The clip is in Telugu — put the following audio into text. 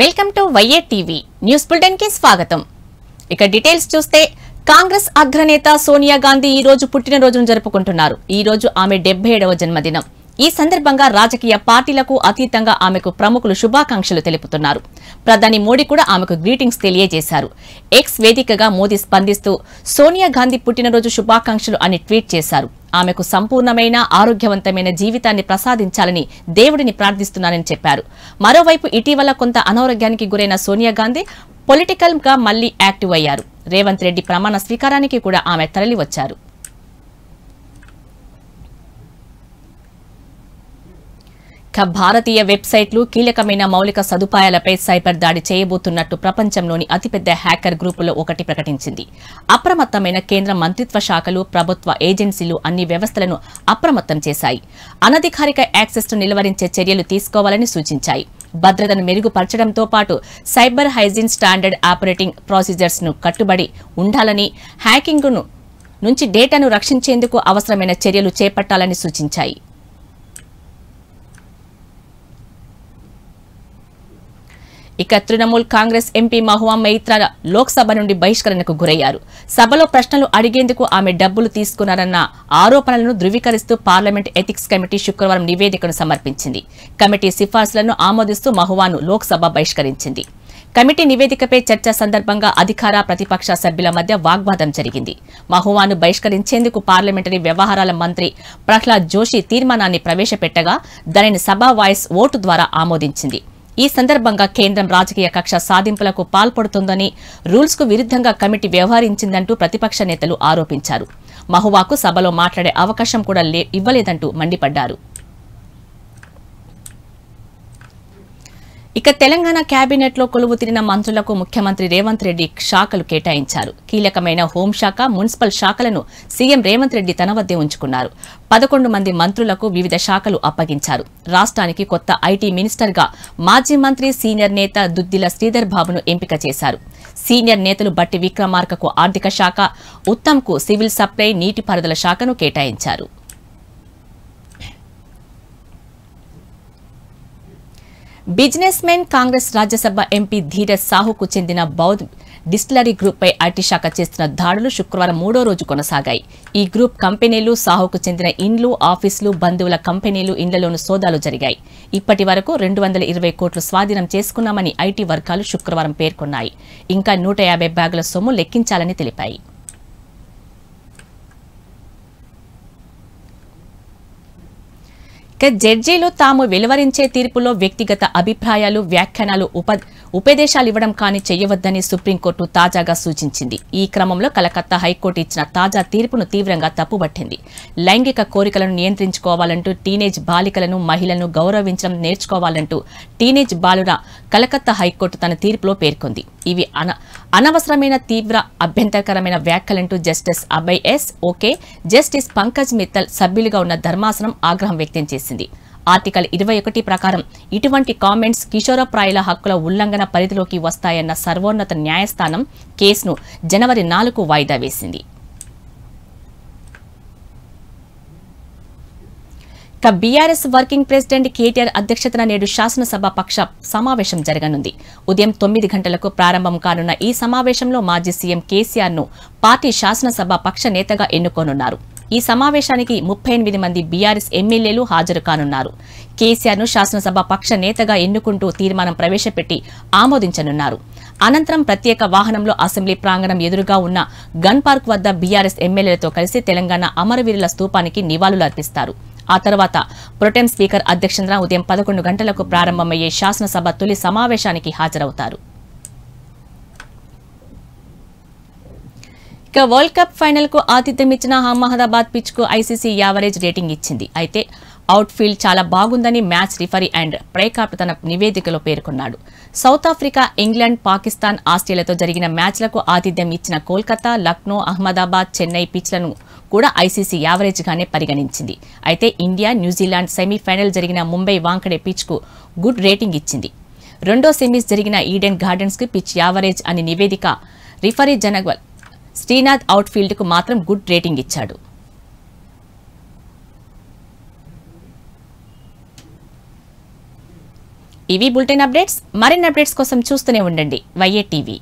welcome to YA TV news bulletin కి స్వాగతం ఇక డీటెయిల్స్ చూస్తే కాంగ్రెస్ అగ్రనేత సోనియా గాంధీ ఈ రోజు పుట్టినరోజును జరుపుకుంటున్నారు ఈ రోజు ఆమె డెబ్బై ఏడవ జన్మదినం ఈ సందర్భంగా రాజకీయ పార్టీలకు అతీతంగా ఆమెకు ప్రముఖులు శుభాకాంక్షలు తెలుపుతున్నారు ప్రధాని మోడీ కూడా ఆమెకు గ్రీటింగ్స్ తెలియజేశారు ఎక్స్ వేదికగా మోదీ స్పందిస్తూ సోనియా గాంధీ పుట్టినరోజు శుభాకాంక్షలు అని ట్వీట్ చేశారు ఆమెకు సంపూర్ణమైన ఆరోగ్యవంతమైన జీవితాన్ని ప్రసాదించాలని దేవుడిని ప్రార్థిస్తున్నానని చెప్పారు మరోవైపు ఇటీవల కొంత అనారోగ్యానికి గురైన సోనియా గాంధీ పొలిటికల్ గా మళ్లీ యాక్టివ్ అయ్యారు రేవంత్ రెడ్డి ప్రమాణ స్వీకారానికి కూడా ఆమె తరలివచ్చారు భారతీయ వెబ్సైట్లు కీలకమైన మౌలిక సదుపాయాలపై సైబర్ దాడి చేయబోతున్నట్టు ప్రపంచంలోని అతిపెద్ద హ్యాకర్ గ్రూపులో ఒకటి ప్రకటించింది అప్రమత్తమైన కేంద్ర మంత్రిత్వ శాఖలు ప్రభుత్వ ఏజెన్సీలు అన్ని వ్యవస్థలను అప్రమత్తం చేశాయి అనధికారిక యాక్సెస్ను నిలువరించే చర్యలు తీసుకోవాలని సూచించాయి భద్రతను మెరుగుపరచడంతో పాటు సైబర్ హైజీన్ స్టాండర్డ్ ఆపరేటింగ్ ప్రొసీజర్స్ను కట్టుబడి ఉండాలని హ్యాకింగ్ను నుంచి డేటాను రక్షించేందుకు అవసరమైన చర్యలు చేపట్టాలని సూచించాయి ఇక తృణమూల్ కాంగ్రెస్ ఎంపీ మహువా మైత్రా లోక్సభ నుండి బహిష్కరణకు గురయ్యారు సభలో ప్రశ్నలు అడిగేందుకు ఆమె డబ్బులు తీసుకున్నారన్న ఆరోపణలను ధృవీకరిస్తూ పార్లమెంట్ ఎథిక్స్ కమిటీ శుక్రవారం నివేదికను సమర్పించింది కమిటీ సిఫార్సులను ఆమోదిస్తూ మహువాను లోక్సభ బహిష్కరించింది కమిటీ నివేదికపై చర్చ సందర్భంగా అధికార ప్రతిపక్ష సభ్యుల మధ్య వాగ్వాదం జరిగింది మహువాను బహిష్కరించేందుకు పార్లమెంటరీ వ్యవహారాల మంత్రి ప్రహ్లాద్ జోషి తీర్మానాన్ని ప్రవేశపెట్టగా దానిని సభ వాయిస్ ఓటు ద్వారా ఆమోదించింది ఈ సందర్భంగా కేంద్రం రాజకీయ కక్ష సాధింపులకు పాల్పడుతుందని రూల్స్కు విరుద్ధంగా కమిటీ వ్యవహరించిందంటూ ప్రతిపక్ష నేతలు ఆరోపించారు మహువాకు సభలో మాట్లాడే అవకాశం కూడా ఇవ్వలేదంటూ మండిపడ్డారు ఇక తెలంగాణ కేబినెట్లో కొలువు తిరిగిన మంత్రులకు ముఖ్యమంత్రి రేవంత్ రెడ్డి శాఖలు కేటాయించారు కీలకమైన హోంశాఖ మున్సిపల్ శాఖలను సీఎం రేవంత్ రెడ్డి తన వద్దే ఉంచుకున్నారు పదకొండు మంది మంత్రులకు వివిధ శాఖలు అప్పగించారు రాష్ట్రానికి కొత్త ఐటీ మినిస్టర్గా మాజీ మంత్రి సీనియర్ నేత దుద్దిల శ్రీధర్ బాబును ఎంపిక చేశారు సీనియర్ నేతలు బట్టి విక్రమార్కకు ఆర్థిక శాఖ ఉత్తమ్కు సివిల్ సప్లై నీటిపారుదల శాఖను కేటాయించారు businessmen Congress Rajya Sabha MP Dheeraj సాహుకు చెందిన బౌద్ధ్ డిస్టిలరీ గ్రూప్పై ఐటీ శాఖ చేస్తున్న దాడులు శుక్రవారం మూడో రోజు కొనసాగాయి ఈ గ్రూప్ కంపెనీలు సాహుకు చెందిన ఇండ్లు ఆఫీసులు బంధువుల కంపెనీలు ఇండ్లలోనూ సోదాలు జరిగాయి ఇప్పటి వరకు రెండు వందల ఇరవై కోట్లు స్వాధీనం చేసుకున్నామని ఐటీ వర్గాలు శుక్రవారం పేర్కొన్నాయి ఇంకా నూట యాభై బ్యాగుల సొమ్ము లెక్కించాలని తెలిపాయి జడ్జీలు తాము వెలువరించే తీర్పులో వ్యక్తిగత అభిప్రాయాలు వ్యాఖ్యానాలు ఉప ఉపదేశాలు ఇవ్వడం కానీ చేయవద్దని సుప్రీంకోర్టు తాజాగా సూచించింది ఈ క్రమంలో కలకత్తా హైకోర్టు ఇచ్చిన తాజా తీర్పును తీవ్రంగా తప్పుబట్టింది లైంగిక కోరికలను నియంత్రించుకోవాలంటూ టీనేజ్ బాలికలను మహిళలను గౌరవించడం నేర్చుకోవాలంటూ టీనేజ్ బాలుర కలకత్తా హైకోర్టు తన తీర్పులో పేర్కొంది ఇవి అన అనవసరమైన తీవ్ర అభ్యంతరకరమైన వ్యాఖ్యలంటూ justice Abhay S Oka justice Pankaj Mithal సభ్యులుగా ఉన్న ధర్మాసనం ఆగ్రహం వ్యక్తం చేసింది ఆర్టికల్ ఇరవై ఒకటి ప్రకారం ఇటువంటి కామెంట్స్ కిషోరప్రాయుల హక్కుల ఉల్లంఘన పరిధిలోకి వస్తాయన్న సర్వోన్నత న్యాయస్థానం కేసును జనవరి నాలుగు వాయిదా వేసింది ఇక బీఆర్ఎస్ వర్కింగ్ ప్రెసిడెంట్ కేటీఆర్ అధ్యక్షతన నేడు శాసనసభ పక్ష సమావేశం జరగనుంది ఉదయం తొమ్మిది గంటలకు ప్రారంభం కానున్న ఈ సమావేశంలో మాజీ సీఎం కేసీఆర్ ను పార్టీ శాసనసభ పక్ష నేతగా ఎన్నుకోనున్నారు ఈ సమావేశానికి ముప్పై ఎనిమిది మంది బీఆర్ఎస్ ఎమ్మెల్యేలు హాజరు కానున్నారు కేసీఆర్ ను శాసనసభ పక్ష నేతగా ఎన్నుకుంటూ తీర్మానం ప్రవేశపెట్టి ఆమోదించనున్నారు అనంతరం ప్రత్యేక వాహనంలో అసెంబ్లీ ప్రాంగణం ఎదురుగా ఉన్న గన్ పార్క్ వద్ద బీఆర్ఎస్ ఎమ్మెల్యేలతో కలిసి తెలంగాణ అమరవీరుల స్థూపానికి నివాళులు అర్పిస్తారు ఆ తర్వాత ప్రొటెం స్పీకర్ అధ్యక్షతన ఉదయం పదకొండు గంటలకు ప్రారంభమయ్యే శాసనసభ తొలి సమావేశానికి హాజరవుతారు ఇక వరల్డ్ కప్ ఫైనల్ కు ఆతిథ్యం ఇచ్చిన అహ్మదాబాద్ పిచ్ కు ఐసీసీ యావరేజ్ రేటింగ్ ఇచ్చింది అయితే అవుట్ఫీల్డ్ చాలా బాగుందని మ్యాచ్ రిఫరీ అండ్ ప్రేకాప్ తన నివేదికలో పేర్కొన్నాడు సౌత్ ఆఫ్రికా ఇంగ్లాండ్ పాకిస్తాన్ ఆస్ట్రేలియాతో జరిగిన మ్యాచ్లకు ఆతిథ్యం ఇచ్చిన కోల్కతా లక్నో అహ్మదాబాద్ చెన్నై పిచ్లను కూడా ఐసీసీ యావరేజ్గానే పరిగణించింది అయితే ఇండియా న్యూజిలాండ్ సెమీఫైనల్ జరిగిన ముంబై వాంకడే పిచ్కు గుడ్ రేటింగ్ ఇచ్చింది రెండో సెమీస్ జరిగిన ఈడెన్ గార్డెన్స్కి పిచ్ యావరేజ్ అనే నివేదిక రిఫరీ జనగల్ శ్రీనాథ్ అవుట్ఫీల్డ్కు మాత్రం గుడ్ రేటింగ్ ఇచ్చాడు ఇవి బులెటిన్ అప్డేట్స్ మరిన్ని అప్డేట్స్ కోసం చూస్తూనే ఉండండి వైఏ టీవీ